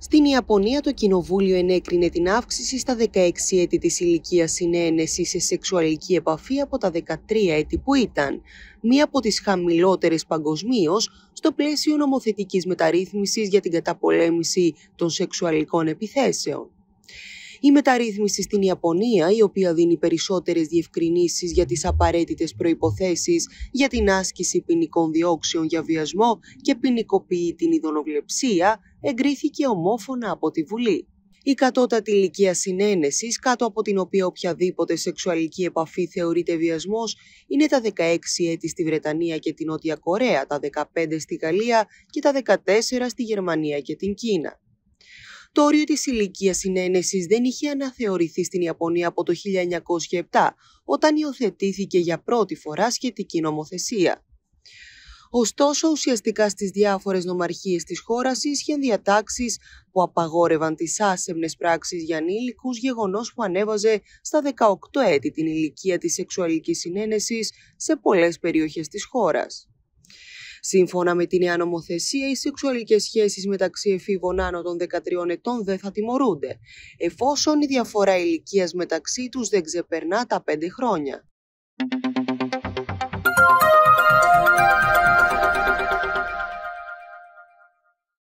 Στην Ιαπωνία το κοινοβούλιο ενέκρινε την αύξηση στα 16 έτη της ηλικίας συνένεση σε σεξουαλική επαφή από τα 13 έτη που ήταν, μία από τις χαμηλότερες παγκοσμίως στο πλαίσιο νομοθετικής μεταρρύθμισης για την καταπολέμηση των σεξουαλικών επιθέσεων. Η μεταρρύθμιση στην Ιαπωνία, η οποία δίνει περισσότερες διευκρινήσεις για τις απαραίτητες προποθέσει για την άσκηση ποινικών διώξεων για βιασμό και ποινικοποιεί την ειδωνοβλεψία, εγκρίθηκε ομόφωνα από τη Βουλή. Η κατώτατη ηλικία συνένεσης, κάτω από την οποία οποιαδήποτε σεξουαλική επαφή θεωρείται βιασμός, είναι τα 16 έτη στη Βρετανία και την Νότια Κορέα, τα 15 στη Γαλλία και τα 14 στη Γερμανία και την Κίνα. Το όριο της ηλικίας συνένεσης δεν είχε αναθεωρηθεί στην Ιαπωνία από το 1907, όταν υιοθετήθηκε για πρώτη φορά σχετική νομοθεσία. Ωστόσο, ουσιαστικά στις διάφορες νομαρχίες της χώρας ίσχυαν διατάξεις που απαγόρευαν τις άσεμνες πράξεις για ανήλικους, γεγονός που ανέβαζε στα 18 έτη την ηλικία της σεξουαλικής συνένεσης σε πολλές περιοχές της χώρας. Σύμφωνα με την νέα νομοθεσία, οι σεξουαλικές σχέσεις μεταξύ εφήβων άνω των 13 ετών δεν θα τιμωρούνται, εφόσον η διαφορά ηλικίας μεταξύ τους δεν ξεπερνά τα 5 χρόνια.